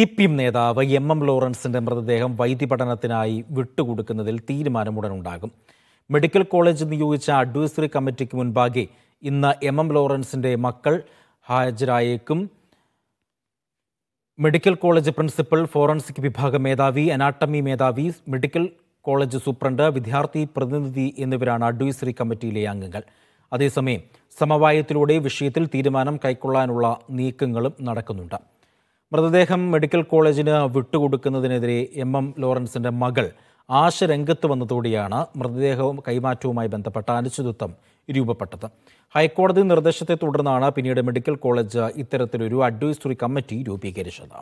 C P M നേതാവ് M M ലോറൻസിന്റെ മൃതദേഹം പഠനത്തിനായി വിട്ടുകൊടുക്കുന്നതിൽ തീരുമാനമുടനുണ്ടാകും മെഡിക്കൽ കോളേജ് നിയോഗിച്ച അഡ്വൈസറി കമ്മിറ്റിക്ക് മുൻപാകെ ഇന്ന് എം എം ലോറൻസിന്റെ മക്കൾ ഹാജരായേക്കും മെഡിക്കൽ കോളേജ് പ്രിൻസിപ്പൽ ഫോറൻസിക് വിഭാഗ മേധാവി അനാട്ടമി മേധാവി മെഡിക്കൽ കോളേജ് സൂപ്രണ്ട് വിദ്യാർത്ഥി പ്രതിനിധി എന്നിവരാണ് അഡ്വൈസറി കമ്മിറ്റിയിലെ അംഗങ്ങൾ അതേസമയം സമവായത്തിലൂടെ വിഷയത്തിൽ തീരുമാനം കൈക്കൊള്ളാനുള്ള നീക്കങ്ങളും നടക്കുന്നുണ്ട് മൃതദേഹം മെഡിക്കൽ കോളേജിന് വിട്ടുകൊടുക്കുന്നതിനെതിരെ എം എം ലോറൻസിന്റെ മകൾ ആശ രംഗത്ത് വന്നതോടെയാണ് മൃതദേഹവും കൈമാറ്റവുമായി ബന്ധപ്പെട്ട അനിശ്ചിതത്വം രൂപപ്പെട്ടത് ഹൈക്കോടതി നിർദ്ദേശത്തെ തുടർന്നാണ് പിന്നീട് മെഡിക്കൽ കോളേജ് ഇത്തരത്തിലൊരു അഡ്വൈസറി കമ്മിറ്റി രൂപീകരിച്ചത്